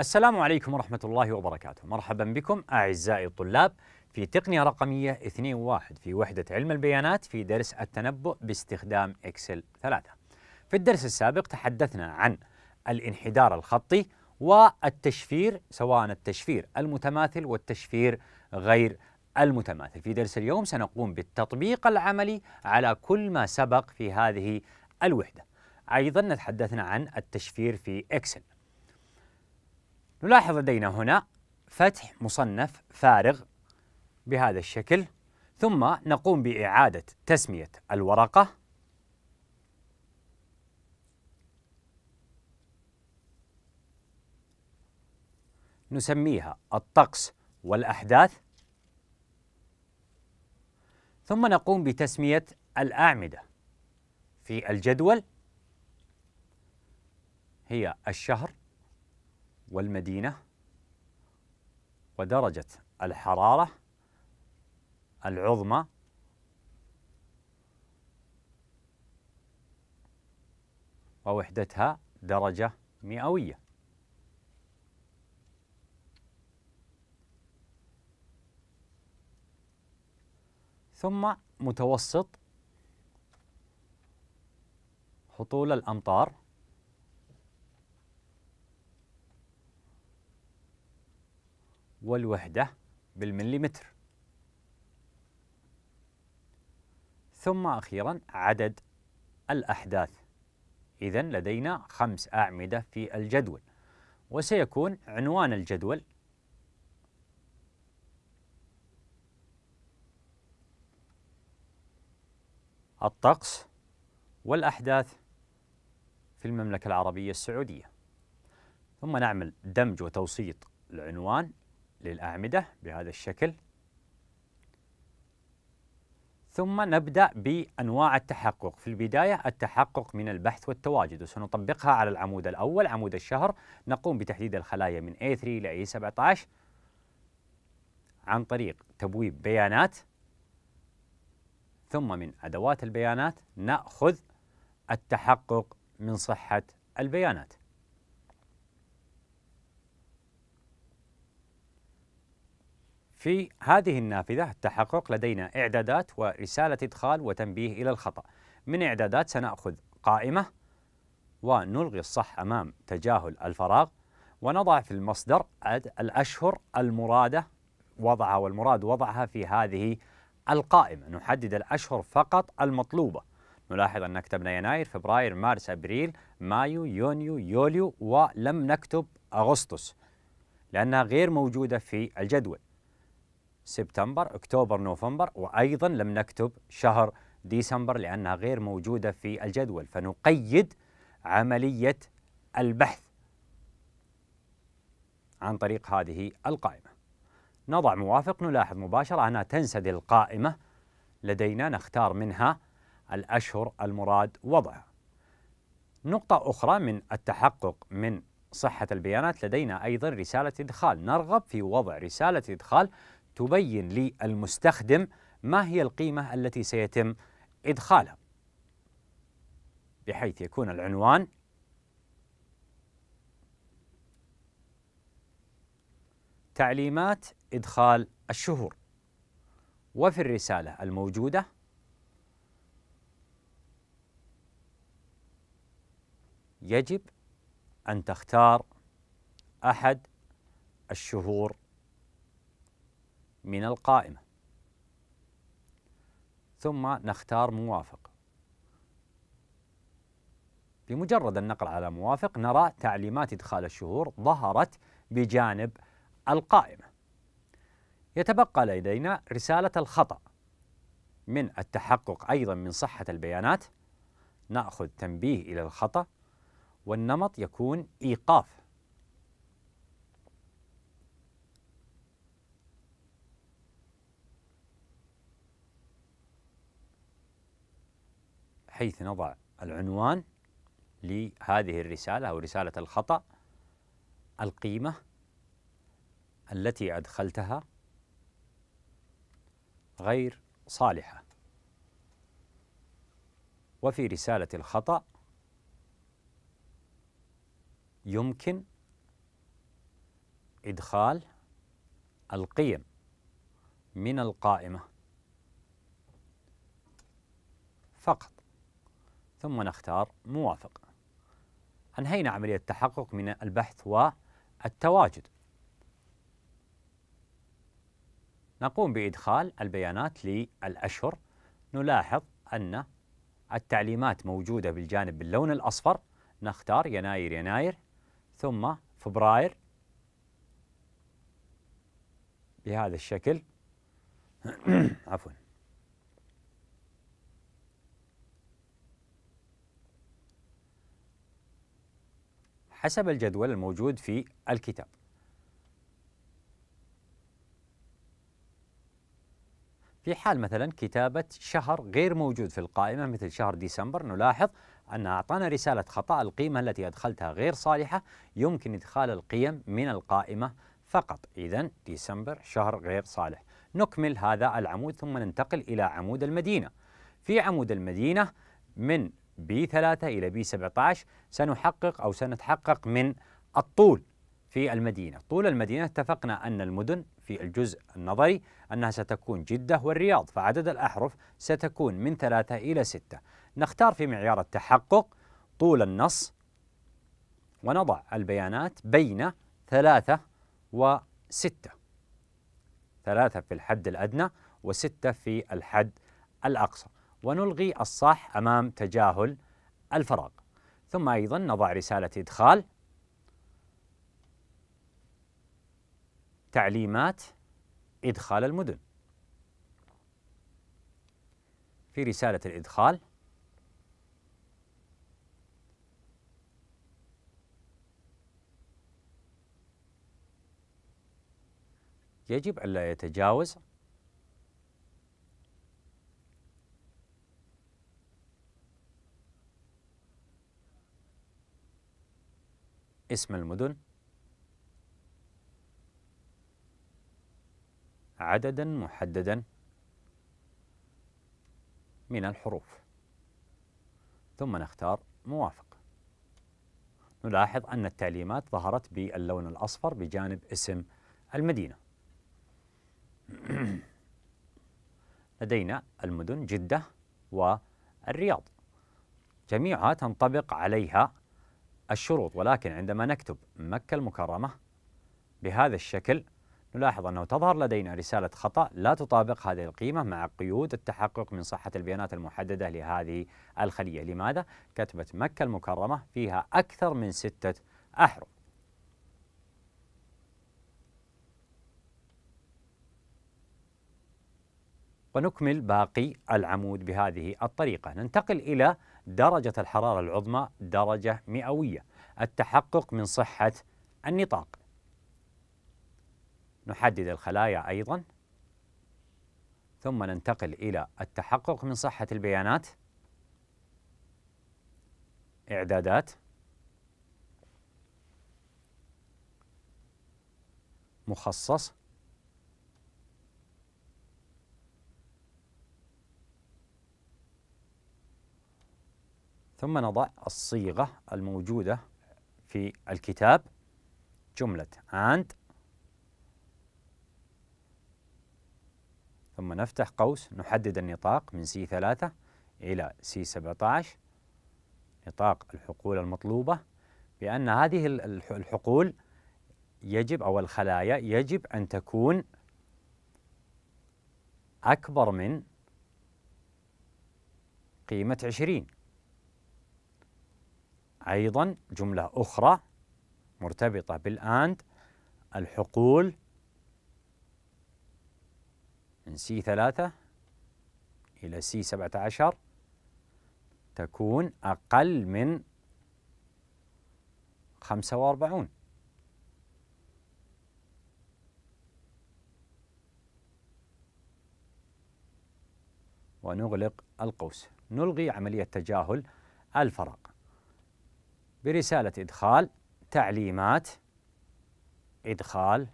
السلام عليكم ورحمة الله وبركاته مرحبا بكم أعزائي الطلاب في تقنية رقمية 2.1 في وحدة علم البيانات في درس التنبؤ باستخدام إكسل 3 في الدرس السابق تحدثنا عن الانحدار الخطي والتشفير سواء التشفير المتماثل والتشفير غير المتماثل في درس اليوم سنقوم بالتطبيق العملي على كل ما سبق في هذه الوحدة أيضا تحدثنا عن التشفير في إكسل نلاحظ لدينا هنا فتح مصنف فارغ بهذا الشكل ثم نقوم بإعادة تسمية الورقة نسميها الطقس والأحداث ثم نقوم بتسمية الأعمدة في الجدول هي الشهر والمدينة ودرجة الحرارة العظمى ووحدتها درجة مئوية ثم متوسط هطول الأمطار والوحدة بالمليمتر ثم أخيرا عدد الأحداث إذا لدينا خمس أعمدة في الجدول وسيكون عنوان الجدول الطقس والأحداث في المملكة العربية السعودية ثم نعمل دمج وتوسيط العنوان للأعمدة بهذا الشكل ثم نبدأ بأنواع التحقق في البداية التحقق من البحث والتواجد وسنطبقها على العمود الأول عمود الشهر نقوم بتحديد الخلايا من A3 إلى A17 عن طريق تبويب بيانات ثم من أدوات البيانات نأخذ التحقق من صحة البيانات في هذه النافذة التحقق لدينا إعدادات ورسالة إدخال وتنبيه إلى الخطأ من إعدادات سنأخذ قائمة ونلغي الصح أمام تجاهل الفراغ ونضع في المصدر الأشهر المرادة وضعها والمراد وضعها في هذه القائمة نحدد الأشهر فقط المطلوبة نلاحظ أن كتبنا يناير فبراير مارس أبريل مايو يونيو يوليو ولم نكتب أغسطس لأنها غير موجودة في الجدول سبتمبر أكتوبر نوفمبر وأيضا لم نكتب شهر ديسمبر لأنها غير موجودة في الجدول فنقيد عملية البحث عن طريق هذه القائمة نضع موافق نلاحظ مباشرة أنها تنسد القائمة لدينا نختار منها الأشهر المراد وضعها نقطة أخرى من التحقق من صحة البيانات لدينا أيضا رسالة إدخال نرغب في وضع رسالة إدخال تبين للمستخدم ما هي القيمة التي سيتم إدخالها بحيث يكون العنوان تعليمات إدخال الشهور وفي الرسالة الموجودة يجب أن تختار أحد الشهور من القائمة ثم نختار موافق بمجرد النقر على موافق نرى تعليمات إدخال الشهور ظهرت بجانب القائمة يتبقى لدينا رسالة الخطأ من التحقق أيضا من صحة البيانات نأخذ تنبيه إلى الخطأ والنمط يكون إيقاف حيث نضع العنوان لهذه الرسالة أو رسالة الخطأ القيمة التي أدخلتها غير صالحة وفي رسالة الخطأ يمكن إدخال القيم من القائمة فقط ثم نختار موافق أنهينا عملية التحقق من البحث والتواجد نقوم بإدخال البيانات للأشهر نلاحظ أن التعليمات موجودة بالجانب باللون الأصفر نختار يناير يناير ثم فبراير بهذا الشكل عفواً حسب الجدول الموجود في الكتاب في حال مثلا كتابة شهر غير موجود في القائمة مثل شهر ديسمبر نلاحظ أن أعطانا رسالة خطأ القيمة التي أدخلتها غير صالحة يمكن إدخال القيم من القائمة فقط إذا ديسمبر شهر غير صالح نكمل هذا العمود ثم ننتقل إلى عمود المدينة في عمود المدينة من بي 3 إلى بي 17 سنحقق أو سنتحقق من الطول في المدينة طول المدينة اتفقنا أن المدن في الجزء النظري أنها ستكون جدة والرياض فعدد الأحرف ستكون من ثلاثة إلى ستة نختار في معيار التحقق طول النص ونضع البيانات بين ثلاثة وستة ثلاثة في الحد الأدنى وستة في الحد الأقصى ونلغي الصح أمام تجاهل الفراغ ثم أيضا نضع رسالة إدخال تعليمات إدخال المدن في رسالة الإدخال يجب ألا يتجاوز اسم المدن عددا محددا من الحروف ثم نختار موافق نلاحظ أن التعليمات ظهرت باللون الأصفر بجانب اسم المدينة لدينا المدن جدة والرياض جميعها تنطبق عليها الشروط ولكن عندما نكتب مكة المكرمة بهذا الشكل نلاحظ أنه تظهر لدينا رسالة خطأ لا تطابق هذه القيمة مع قيود التحقق من صحة البيانات المحددة لهذه الخلية لماذا؟ كتبت مكة المكرمة فيها أكثر من ستة أحرف ونكمل باقي العمود بهذه الطريقة ننتقل إلى درجة الحرارة العظمى درجة مئوية التحقق من صحة النطاق نحدد الخلايا أيضا ثم ننتقل إلى التحقق من صحة البيانات إعدادات مخصص ثم نضع الصيغة الموجودة في الكتاب جملة and ثم نفتح قوس نحدد النطاق من سي 3 إلى سي 17 نطاق الحقول المطلوبة بأن هذه الحقول يجب أو الخلايا يجب أن تكون أكبر من قيمة 20 أيضا جملة أخرى مرتبطة بالآند الحقول من سي ثلاثة إلى سي سبعة عشر تكون أقل من خمسة وأربعون ونغلق القوس نلغي عملية تجاهل الفراغ برسالة إدخال تعليمات إدخال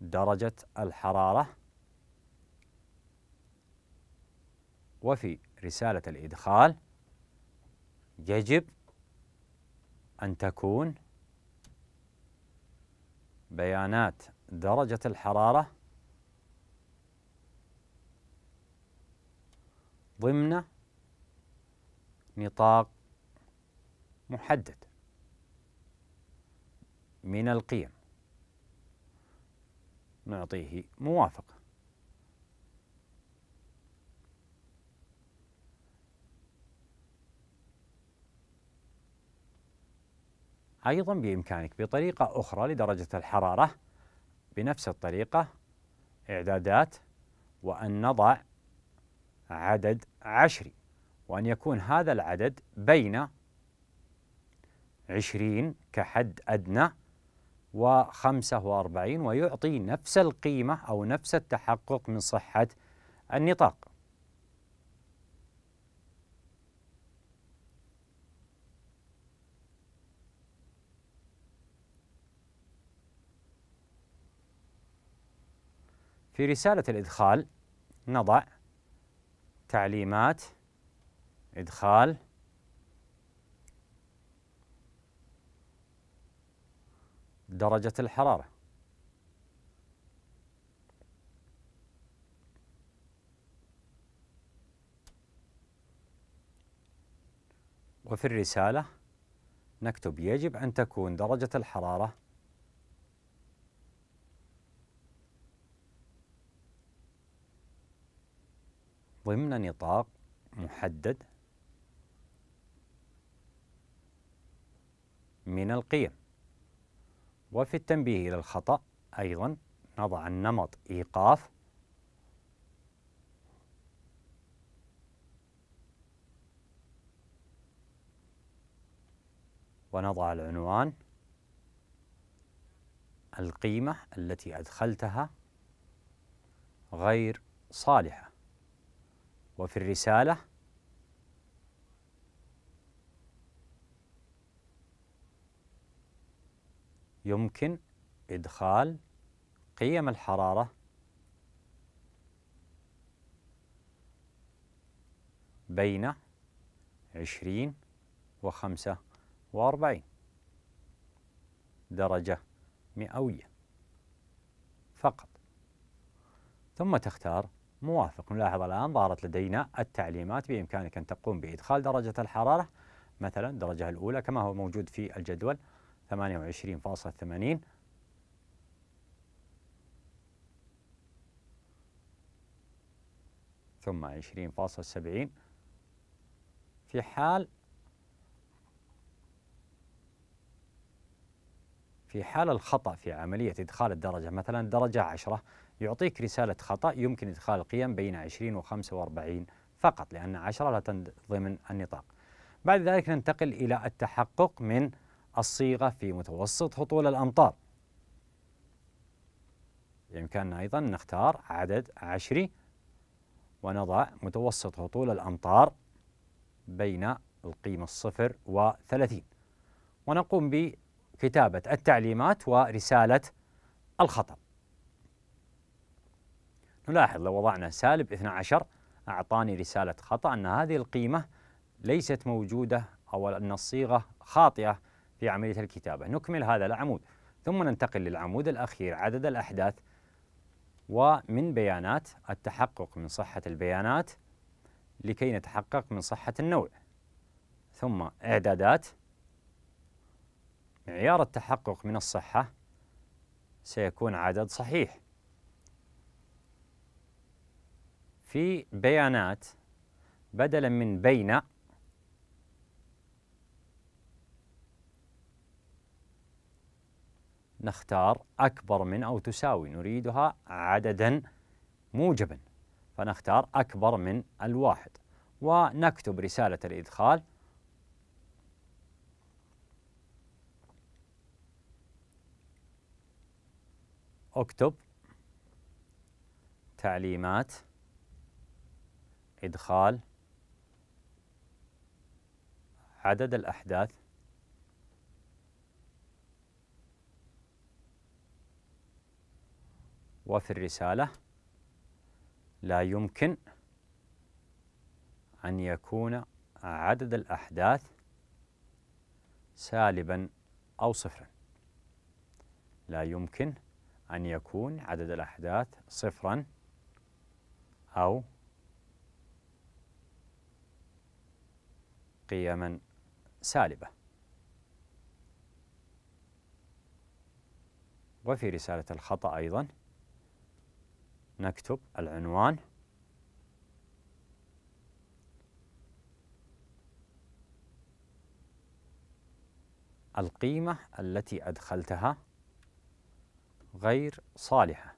درجة الحرارة وفي رسالة الإدخال يجب أن تكون بيانات درجة الحرارة ضمن نطاق محدد من القيم نعطيه موافقة أيضا بإمكانك بطريقة أخرى لدرجة الحرارة بنفس الطريقة إعدادات وأن نضع عدد عشري وأن يكون هذا العدد بين 20 كحد أدنى و45 ويعطي نفس القيمة أو نفس التحقق من صحة النطاق في رسالة الإدخال نضع تعليمات إدخال درجة الحرارة وفي الرسالة نكتب يجب أن تكون درجة الحرارة ضمن نطاق محدد من القيم وفي التنبيه إلى الخطأ أيضا نضع النمط إيقاف ونضع العنوان القيمة التي أدخلتها غير صالحة وفي الرسالة يمكن إدخال قيم الحرارة بين عشرين وخمسة وأربعين درجة مئوية فقط ثم تختار موافق نلاحظ الآن ظهرت لدينا التعليمات بإمكانك أن تقوم بإدخال درجة الحرارة مثلا الدرجة الأولى كما هو موجود في الجدول 28.80 ثم 20.70 في حال في حال الخطأ في عملية إدخال الدرجة مثلا درجة 10 يعطيك رسالة خطأ يمكن إدخال القيم بين 20 و 45 فقط لأن 10 لا تنضمن النطاق بعد ذلك ننتقل إلى التحقق من الصيغة في متوسط هطول الأمطار بإمكاننا أيضا نختار عدد عشري ونضع متوسط هطول الأمطار بين القيمة الصفر وثلاثين ونقوم بكتابة التعليمات ورسالة الخطأ نلاحظ لو وضعنا سالب 12 أعطاني رسالة خطأ أن هذه القيمة ليست موجودة أو أن الصيغة خاطئة في عملية الكتابة نكمل هذا العمود ثم ننتقل للعمود الأخير عدد الأحداث ومن بيانات التحقق من صحة البيانات لكي نتحقق من صحة النوع ثم إعدادات معيار التحقق من الصحة سيكون عدد صحيح في بيانات بدلا من بين نختار أكبر من أو تساوي نريدها عددا موجبا فنختار أكبر من الواحد ونكتب رسالة الإدخال اكتب تعليمات إدخال عدد الأحداث وفي الرسالة لا يمكن أن يكون عدد الأحداث سالبا أو صفرا لا يمكن أن يكون عدد الأحداث صفرا أو قيما سالبة وفي رسالة الخطأ أيضا نكتب العنوان القيمة التي أدخلتها غير صالحة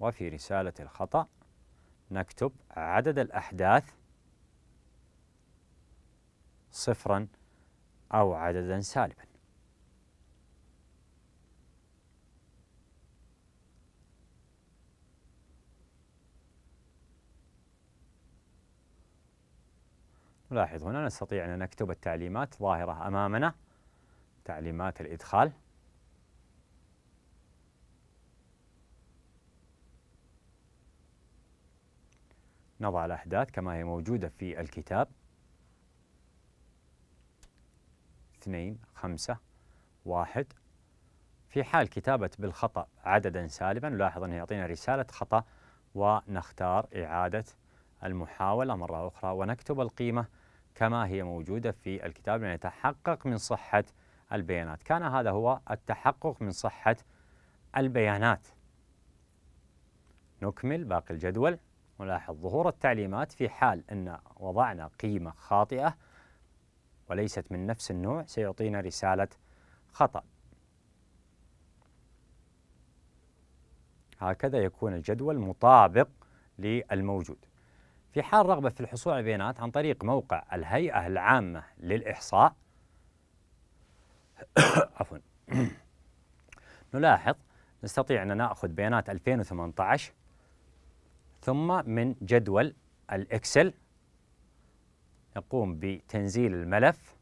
وفي رسالة الخطأ نكتب عدد الأحداث صفرا أو عددا سالبا نلاحظ هنا نستطيع أن نكتب التعليمات ظاهرة أمامنا تعليمات الإدخال نضع الأحداث كما هي موجودة في الكتاب اثنين خمسة واحد في حال كتابة بالخطأ عددا سالبا نلاحظ أنه يعطينا رسالة خطأ ونختار إعادة المحاولة مرة أخرى ونكتب القيمة كما هي موجودة في الكتاب لنتحقق يعني من صحة البيانات كان هذا هو التحقق من صحة البيانات نكمل باقي الجدول نلاحظ ظهور التعليمات في حال أن وضعنا قيمة خاطئة وليست من نفس النوع سيعطينا رسالة خطأ هكذا يكون الجدول مطابق للموجود في حال رغبة في الحصول على البيانات عن طريق موقع الهيئة العامة للإحصاء عفوا نلاحظ نستطيع أن نأخذ بيانات 2018 ثم من جدول الإكسل نقوم بتنزيل الملف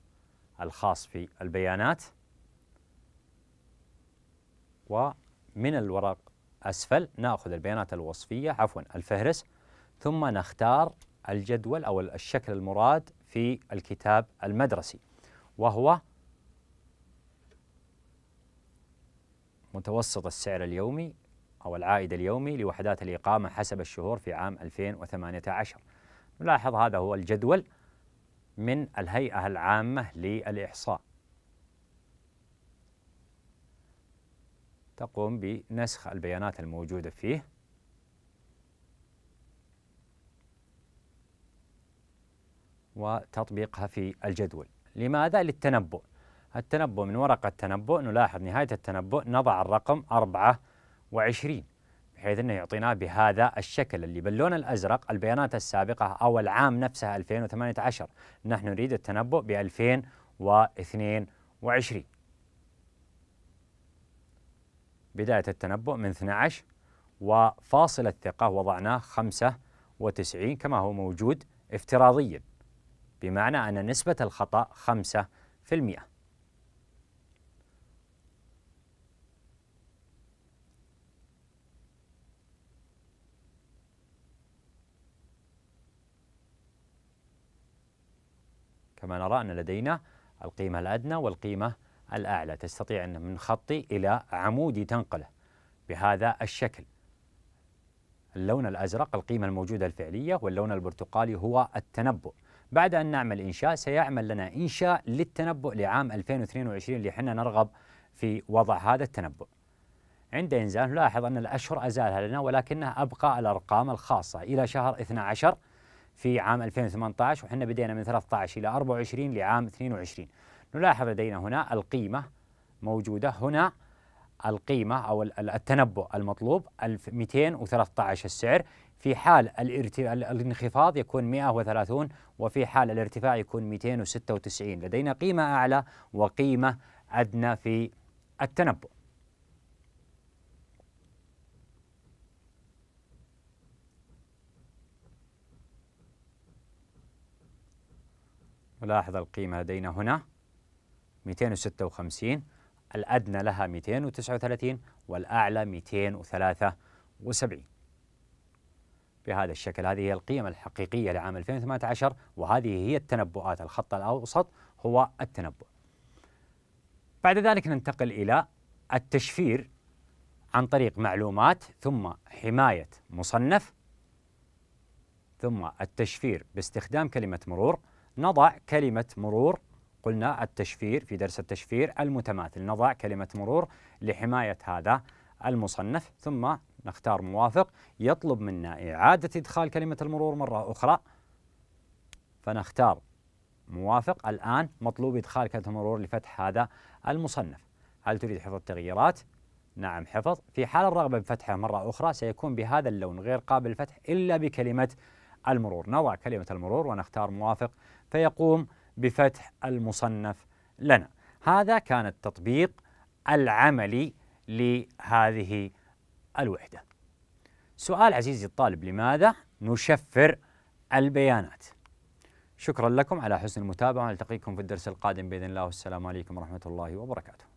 الخاص في البيانات ومن الورق أسفل نأخذ البيانات الوصفية عفوا الفهرس ثم نختار الجدول أو الشكل المراد في الكتاب المدرسي وهو متوسط السعر اليومي أو العائد اليومي لوحدات الإقامة حسب الشهور في عام 2018 نلاحظ هذا هو الجدول من الهيئة العامة للإحصاء تقوم بنسخ البيانات الموجودة فيه وتطبيقها في الجدول لماذا؟ للتنبؤ التنبؤ من ورقة التنبؤ نلاحظ نهاية التنبؤ نضع الرقم 24 بحيث أنه يعطينا بهذا الشكل اللي باللون الأزرق البيانات السابقة أو العام نفسه 2018 نحن نريد التنبؤ ب 2022 بداية التنبؤ من 12 وفاصل الثقة وضعناه 95 كما هو موجود افتراضيا بمعنى أن نسبة الخطأ 5% كما نرى أن لدينا القيمة الأدنى والقيمة الأعلى تستطيع أن من خطي إلى عمودي تنقله بهذا الشكل اللون الأزرق القيمة الموجودة الفعلية واللون البرتقالي هو التنبؤ بعد أن نعمل إنشاء سيعمل لنا إنشاء للتنبؤ لعام 2022 اللي حنا نرغب في وضع هذا التنبؤ عند إنزال نلاحظ أن الأشهر أزالها لنا ولكنه أبقى الأرقام الخاصة إلى شهر 12 في عام 2018 وحنا بدينا من 13 إلى 24 لعام 22 نلاحظ لدينا هنا القيمة موجودة هنا القيمة أو التنبؤ المطلوب 213 السعر في حال الانخفاض يكون 130 وفي حال الارتفاع يكون 296 لدينا قيمة أعلى وقيمة أدنى في التنبؤ نلاحظ القيمة لدينا هنا 256 الأدنى لها 239 والأعلى 273 بهذا الشكل هذه هي القيم الحقيقية لعام 2018 وهذه هي التنبؤات الخط الأوسط هو التنبؤ بعد ذلك ننتقل إلى التشفير عن طريق معلومات ثم حماية مصنف ثم التشفير باستخدام كلمة مرور نضع كلمة مرور قلنا التشفير في درس التشفير المتماثل نضع كلمة مرور لحماية هذا المصنف ثم نختار موافق يطلب منا إعادة إدخال كلمة المرور مرة أخرى فنختار موافق الآن مطلوب إدخال كلمة المرور لفتح هذا المصنف هل تريد حفظ التغييرات؟ نعم حفظ في حال الرغبة بفتحه مرة أخرى سيكون بهذا اللون غير قابل للفتح إلا بكلمة المرور نضع كلمة المرور ونختار موافق فيقوم بفتح المصنف لنا هذا كان التطبيق العملي لهذه الوحدة سؤال عزيزي الطالب لماذا نشفر البيانات شكرا لكم على حسن المتابعة نلتقيكم في الدرس القادم بإذن الله والسلام عليكم ورحمة الله وبركاته